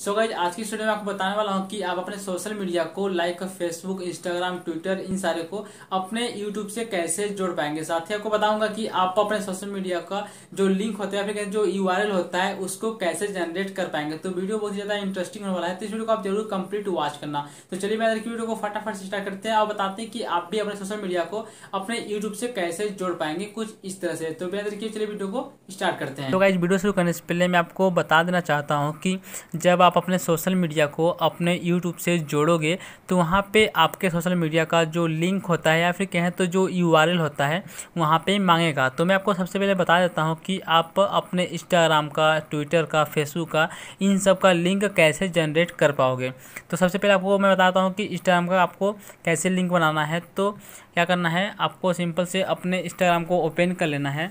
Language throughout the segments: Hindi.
सो गाइज आज की स्टूडियो में आपको बताने वाला हूँ कि आप अपने सोशल मीडिया को लाइक फेसबुक इंस्टाग्राम ट्विटर इन सारे को अपने यूट्यूब से कैसे जोड़ पाएंगे साथ ही आपको बताऊंगा कि आप अपने सोशल मीडिया का जो लिंक होता है फिर जो यू होता है उसको कैसे जनरेट कर पाएंगे तो वीडियो बहुत ज्यादा इंटरेस्टिंग होने वाला है तो इस वीडियो को आप जरूर कंप्लीट वॉच करना तो चलिए मैं की वीडियो को फटाफट स्टार्ट करते हैं और बताते हैं कि आप भी अपने सोशल मीडिया को अपने यूट्यूब से कैसे जोड़ पाएंगे कुछ इस तरह से तो बेहतर देखिए चलिए वीडियो को स्टार्ट करते हैं तो गाइज वीडियो शुरू करने से पहले मैं आपको बता देना चाहता हूँ कि जब आप आप अपने सोशल मीडिया को अपने यूट्यूब से जोड़ोगे तो वहाँ पे आपके सोशल मीडिया का जो लिंक होता है या फिर कहें तो जो यू होता है वहाँ पे मांगेगा तो मैं आपको सबसे पहले बता देता हूँ कि आप अपने इंस्टाग्राम का ट्विटर का फेसबुक का इन सब का लिंक कैसे जनरेट कर पाओगे तो सबसे पहले आपको मैं बताता हूँ कि इंस्टाग्राम का आपको कैसे लिंक बनाना है तो क्या करना है आपको सिंपल से अपने इंस्टाग्राम को ओपन कर लेना है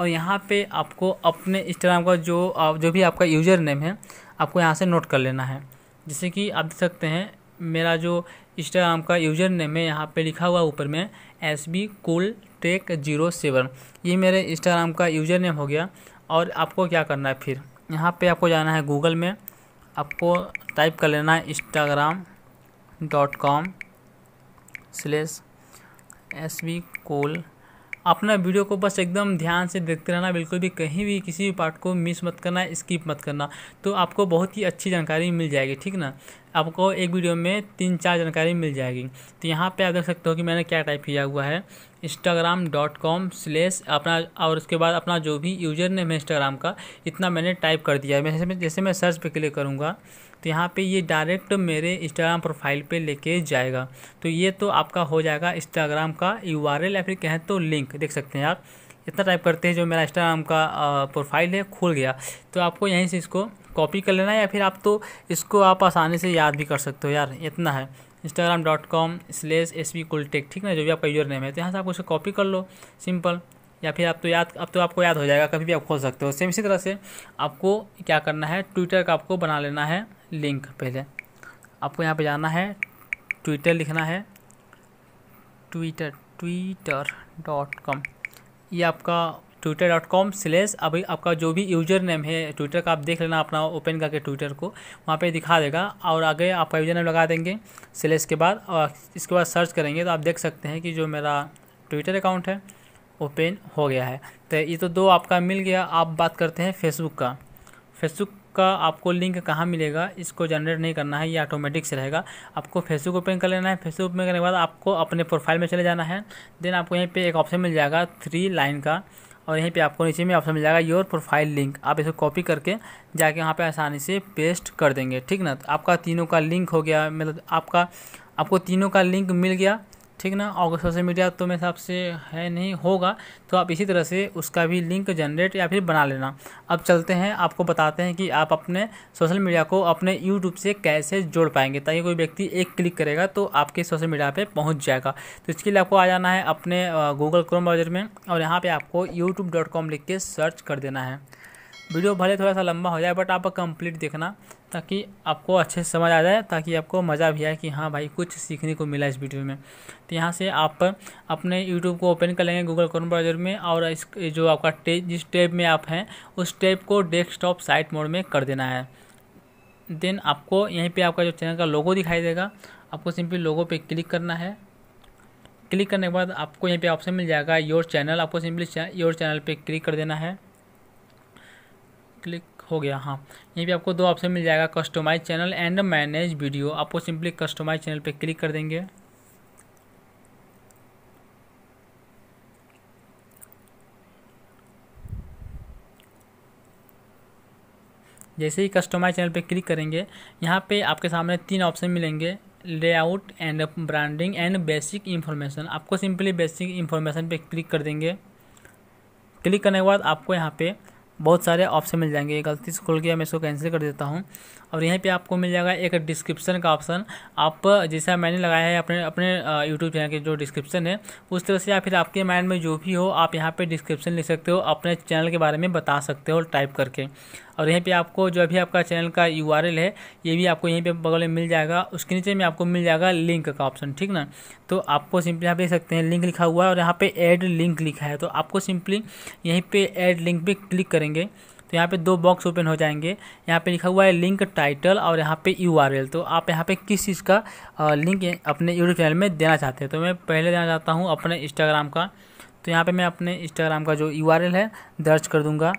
और यहाँ पे आपको अपने इंस्टाग्राम का जो जो भी आपका यूज़र नेम है आपको यहाँ से नोट कर लेना है जैसे कि आप देख सकते हैं मेरा जो इंस्टाग्राम का यूज़र नेम है यहाँ पे लिखा हुआ ऊपर में S B cool tech zero seven ये मेरे इंस्टाग्राम का यूज़र नेम हो गया और आपको क्या करना है फिर यहाँ पे आपको जाना है गूगल में आपको टाइप कर लेना है Instagram dot com slash S B cool अपना वीडियो को बस एकदम ध्यान से देखते रहना बिल्कुल भी कहीं भी किसी भी पार्ट को मिस मत करना स्किप मत करना तो आपको बहुत ही अच्छी जानकारी मिल जाएगी ठीक ना आपको एक वीडियो में तीन चार जानकारी मिल जाएगी तो यहाँ पे आप देख सकते हो कि मैंने क्या टाइप किया हुआ है इंस्टाग्राम डॉट कॉम स्लेश अपना और उसके बाद अपना जो भी यूजर नेम है इंस्टाग्राम का इतना मैंने टाइप कर दिया है जैसे मैं सर्च पर क्लिक करूँगा तो यहाँ पे ये डायरेक्ट मेरे इंस्टाग्राम प्रोफाइल पे लेके जाएगा तो ये तो आपका हो जाएगा इंस्टाग्राम का यू आर या फिर कहें तो लिंक देख सकते हैं आप इतना टाइप करते हैं जो मेरा इंस्टाग्राम का प्रोफाइल है खुल गया तो आपको यहीं से इसको कॉपी कर लेना है या फिर आप तो इसको आप आसानी से याद भी कर सकते हो यार इतना है Instagram dot com slash S V cool tech ठीक ना जो भी आपका यूज़र नेम है तो यहाँ से आप उसे कॉपी कर लो सिंपल या फिर आप तो याद अब तो आपको याद हो जाएगा कभी भी आप खोल सकते हो सेम इसी तरह से आपको क्या करना है ट्विटर का आपको बना लेना है लिंक पहले आपको यहाँ पे जाना है ट्विटर लिखना है ट्विटर ट्विटर डॉट कॉम ये आपका ट्विटर डॉट कॉम स्लेस अभी आपका जो भी यूज़र नेम है ट्विटर का आप देख लेना अपना ओपन करके ट्विटर को वहाँ पे दिखा देगा और आगे आपका यूज़र नेम लगा देंगे स्लेस के बाद और इसके बाद सर्च करेंगे तो आप देख सकते हैं कि जो मेरा ट्विटर अकाउंट है ओपन हो गया है तो ये तो दो आपका मिल गया आप बात करते हैं फेसबुक का फेसबुक आपका आपको लिंक कहाँ मिलेगा इसको जनरेट नहीं करना है ये ऑटोमेटिक से रहेगा आपको फेसबुक ओपन कर लेना है फेसबुक ओपन करने के बाद आपको अपने प्रोफाइल में चले जाना है देन आपको यहीं पर एक ऑप्शन मिल जाएगा थ्री लाइन का और यहीं पे आपको नीचे में ऑप्शन मिल जाएगा योर प्रोफाइल लिंक आप इसको कॉपी करके जाके वहाँ पे आसानी से पेस्ट कर देंगे ठीक ना तो आपका तीनों का लिंक हो गया मतलब आपका आपको तीनों का लिंक मिल गया ठीक ना और सोशल मीडिया तो मेरे हिसाब से है नहीं होगा तो आप इसी तरह से उसका भी लिंक जनरेट या फिर बना लेना अब चलते हैं आपको बताते हैं कि आप अपने सोशल मीडिया को अपने यूट्यूब से कैसे जोड़ पाएंगे ताकि कोई व्यक्ति एक क्लिक करेगा तो आपके सोशल मीडिया पर पहुँच जाएगा तो इसके लिए आपको आ जाना है अपने गूगल क्रोम ब्राउजर में और यहाँ पर आपको यूट्यूब लिख के सर्च कर देना है वीडियो भले थोड़ा सा लंबा हो जाए बट आप कंप्लीट देखना ताकि आपको अच्छे से समझ आ जाए ताकि आपको मज़ा भी आए कि हाँ भाई कुछ सीखने को मिला इस वीडियो में तो यहाँ से आप अपने यूट्यूब को ओपन कर लेंगे गूगल क्रोम ब्राउजर में और इस जो आपका टे, जिस टैब में आप हैं उस टैब को डेस्कटॉप साइट मोड में कर देना है देन आपको यहीं पे आपका जो चैनल का लोगो दिखाई देगा आपको सिंपली लोगो पे क्लिक करना है क्लिक करने के बाद आपको यहीं पे ऑप्शन मिल जाएगा योर चैनल आपको सिंपली योर चैनल पे क्लिक कर देना है क्लिक हो गया हाँ यहीं पे आपको दो ऑप्शन मिल जाएगा customise channel and manage video आपको सिंपली कस्टमाइज चैनल पे क्लिक कर देंगे जैसे ही कस्टमाइज चैनल पे क्लिक करेंगे यहाँ पे आपके सामने तीन ऑप्शन मिलेंगे layout and branding and basic information आपको सिंपली बेसिक इन्फॉर्मेशन पे क्लिक कर देंगे क्लिक करने के बाद आपको यहाँ पे बहुत सारे ऑप्शन मिल जाएंगे ये गलती से खुल गया मैं इसको कैंसिल कर देता हूँ और यहीं पे आपको मिल जाएगा एक डिस्क्रिप्शन का ऑप्शन आप जैसा मैंने लगाया है अपने अपने यूट्यूब चैनल के जो डिस्क्रिप्शन है उस तरह से या फिर आपके माइंड में जो भी हो आप यहाँ पर डिस्क्रिप्शन लिख सकते हो अपने चैनल के बारे में बता सकते हो टाइप करके और यहीं पे आपको जो अभी आपका चैनल का यू है ये भी आपको यहीं पे बगल में मिल जाएगा उसके नीचे में आपको मिल जाएगा लिंक का ऑप्शन ठीक ना तो आपको सिंपली यहाँ पे देख सकते हैं लिंक लिखा हुआ है और यहाँ पे ऐड लिंक लिखा है तो आपको सिंपली यहीं पे ऐड लिंक पे क्लिक करेंगे तो यहाँ पे दो बॉक्स ओपन हो जाएंगे यहाँ पे लिखा हुआ है लिंक टाइटल और यहाँ पे यू तो आप यहाँ पे किस चीज़ का लिंक अपने यूट्यूब चैनल में देना चाहते हैं तो मैं पहले देना चाहता हूँ अपने इंस्टाग्राम का तो यहाँ पर मैं अपने इंस्टाग्राम का जो यू है दर्ज कर दूँगा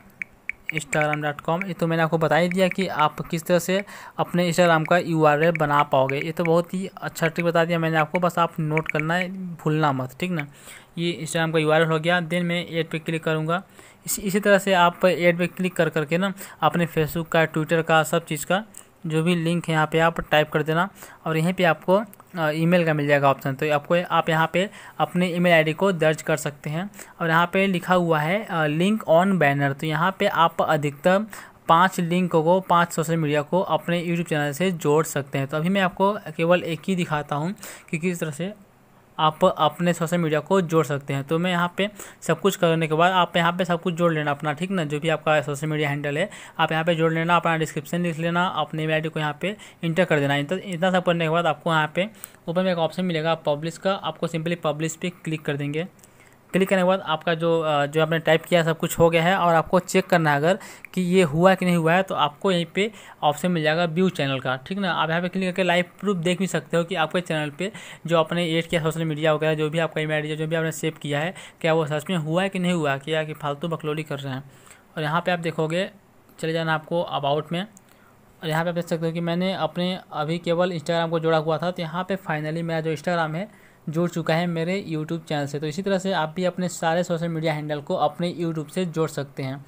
इंस्टाग्राम डॉट कॉम ये तो मैंने आपको बता ही दिया कि आप किस तरह से अपने इंस्टाग्राम का यू बना पाओगे ये तो बहुत ही अच्छा ट्रिक बता दिया मैंने आपको बस आप नोट करना है भूलना मत ठीक ना ये इंस्टाग्राम का यू हो गया देन मैं एड पे क्लिक करूँगा इसी इसी तरह से आप एड पे क्लिक कर करके ना अपने फेसबुक का ट्विटर का सब चीज़ का जो भी लिंक है यहाँ पे आप टाइप कर देना और यहीं पे आपको ईमेल का मिल जाएगा ऑप्शन तो आपको आप यहाँ पे अपने ईमेल आईडी को दर्ज कर सकते हैं और यहाँ पे लिखा हुआ है लिंक ऑन बैनर तो यहाँ पे आप अधिकतर पांच लिंक को पांच सोशल मीडिया को अपने यूट्यूब चैनल से जोड़ सकते हैं तो अभी मैं आपको केवल एक ही दिखाता हूँ कि किस तरह से आप अपने सोशल मीडिया को जोड़ सकते हैं तो मैं यहाँ पे सब कुछ करने के बाद आप यहाँ पे सब कुछ जोड़ लेना अपना ठीक ना जो भी आपका सोशल मीडिया हैंडल है आप यहाँ पे जोड़ लेना अपना डिस्क्रिप्शन लिख लेना अपने ई आईडी को यहाँ पे इंटर कर देना इतना सब करने के बाद आपको यहाँ पे ऊपर में एक ऑप्शन मिलेगा पब्लिश का आपको सिंपली पब्लिश पर क्लिक कर देंगे क्लिक करने के बाद आपका जो जो आपने टाइप किया सब कुछ हो गया है और आपको चेक करना है अगर कि ये हुआ कि नहीं हुआ है तो आपको यहीं पे ऑप्शन मिल जाएगा व्यू चैनल का ठीक ना आप यहाँ पे क्लिक करके लाइव प्रूफ देख भी सकते हो कि आपके चैनल पे जो आपने एड किया सोशल मीडिया वगैरह जो भी आपका ईमेल जो भी आपने सेव किया है क्या वो सच में हुआ है कि नहीं हुआ क्या कि फालतू बकलोरी कर रहे हैं और यहाँ पर आप देखोगे चले जाना आपको अबाउट में और यहाँ पर आप देख सकते हो कि मैंने अपने अभी केवल इंस्टाग्राम को जोड़ा हुआ था तो यहाँ पर फाइनली मेरा जो इंस्टाग्राम है जुड़ चुका है मेरे यूट्यूब चैनल से तो इसी तरह से आप भी अपने सारे सोशल मीडिया हैंडल को अपने यूट्यूब से जोड़ सकते हैं